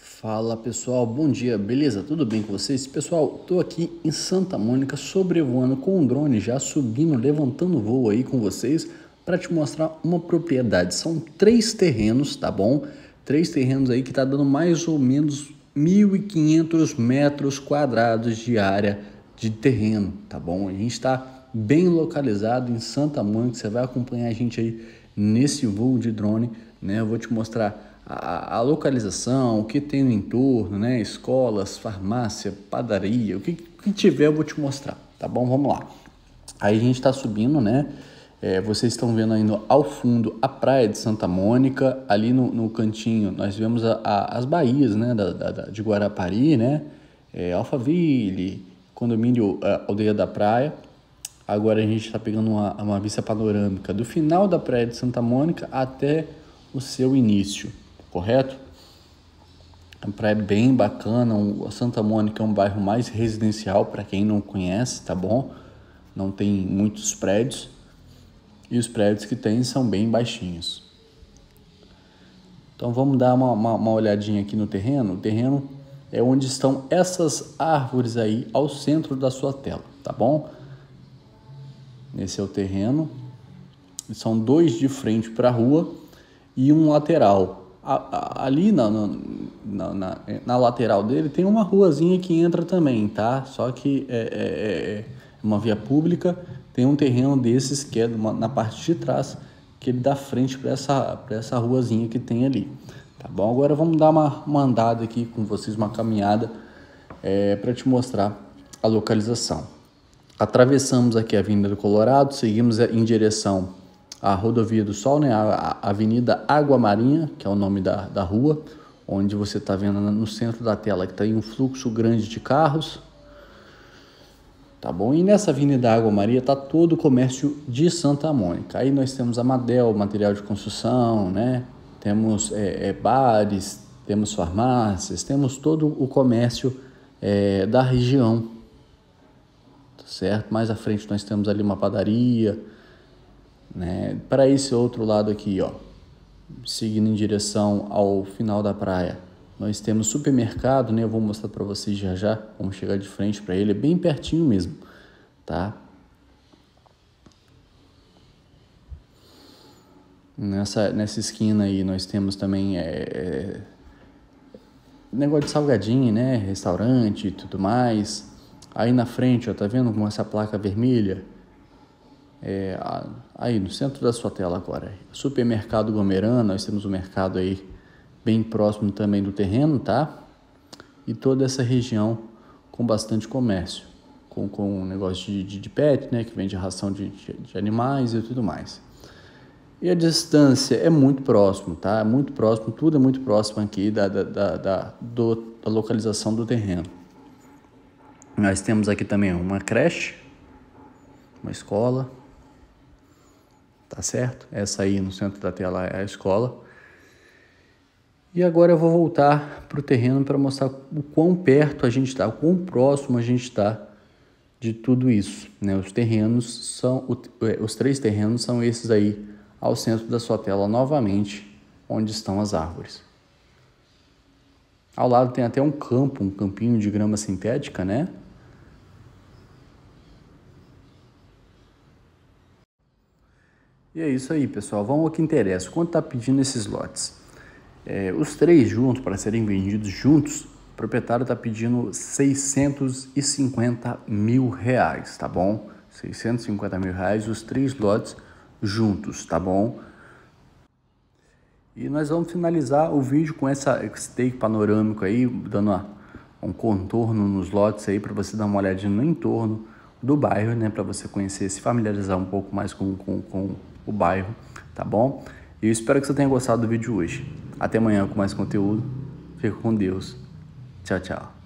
Fala pessoal, bom dia, beleza? Tudo bem com vocês? Pessoal, tô aqui em Santa Mônica sobrevoando com um drone já subindo, levantando voo aí com vocês para te mostrar uma propriedade. São três terrenos, tá bom? Três terrenos aí que tá dando mais ou menos 1.500 metros quadrados de área de terreno, tá bom? A gente está bem localizado em Santa Mônica, você vai acompanhar a gente aí nesse voo de drone, né? Eu vou te mostrar a, localização, o que tem no entorno, né? Escolas, farmácia, padaria, o que, que tiver eu vou te mostrar, tá bom? Vamos lá. Aí a gente está subindo, né? É, vocês estão vendo ainda ao fundo a praia de Santa Mônica, ali no, no cantinho nós vemos a, a, as baías né, da, da, da, de Guarapari, né, é, Alphaville, condomínio Aldeia da Praia. Agora a gente está pegando uma, uma vista panorâmica do final da praia de Santa Mônica até o seu início correto? A é praia é bem bacana, a Santa Mônica é um bairro mais residencial para quem não conhece, tá bom? Não tem muitos prédios e os prédios que tem são bem baixinhos. Então vamos dar uma, uma, uma olhadinha aqui no terreno. O terreno é onde estão essas árvores aí ao centro da sua tela, tá bom? Esse é o terreno. São dois de frente para a rua e um lateral, a, a, ali na na, na, eh, na, lateral dele tem uma ruazinha que entra também, tá? Só que é, é, é, é uma via pública, tem um terreno desses que é uma, na parte de trás, que ele dá frente para essa, essa ruazinha que tem ali. Tá bom? Agora vamos dar uma, uma andada aqui com vocês, uma caminhada, é, para te mostrar a localização. Atravessamos aqui a Avenida do Colorado, seguimos em direção a rodovia do Sol, né? a, Avenida Água Marinha, que é o nome da, da rua, onde você está vendo no centro da tela que tem tá um fluxo grande de carros. Tá bom? E nessa Avenida Água Maria está todo o comércio de Santa Mônica. Aí nós temos a Madel, material de construção, né? temos é, é, bares, temos farmácias, temos todo o comércio é, da região. Tá certo? Mais à frente nós temos ali uma padaria, né, para esse outro lado aqui, ó, seguindo em direção ao final da praia. Nós temos supermercado, né? Eu vou mostrar para vocês já já. Vamos chegar de frente para ele, é bem pertinho mesmo, tá? Nessa, nessa esquina aí nós temos também é, é, negócio de salgadinho, né? Restaurante e tudo mais. Aí na frente, ó, tá vendo com essa placa vermelha? É, aí no centro da sua tela agora, supermercado Gomerana, nós temos um mercado aí bem próximo também do terreno, tá? E toda essa região com bastante comércio, com, com um negócio de, de, de pet, né, que vende ração de, de, de animais e tudo mais. E a distância é muito próximo, tá? É muito próximo, tudo é muito próximo aqui da, da, da, da, do, da localização do terreno. Nós temos aqui também uma creche, uma escola, tá certo? Essa aí no centro da tela é a escola. E agora eu vou voltar para o terreno para mostrar o quão perto a gente está, o quão próximo a gente está de tudo isso. Né? Os terrenos são, é, os três terrenos são esses aí ao centro da sua tela novamente, onde estão as árvores. Ao lado tem até um campo, um campinho de grama sintética, né? E é isso aí, pessoal. Vamos ao que interessa. Quanto está pedindo esses lotes? É, os três juntos, para serem vendidos juntos, o proprietário está pedindo 650 mil reais, tá bom? 650 mil reais, os três lotes juntos, tá bom? E nós vamos finalizar o vídeo com essa take panorâmico aí, dando uma, um contorno nos lotes aí para você dar uma olhadinha no entorno do bairro, né? Para você conhecer, se familiarizar um pouco mais com, com, com o bairro, tá bom? eu espero que você tenha gostado do vídeo hoje. Até amanhã com mais conteúdo. Fica com Deus. Tchau, tchau.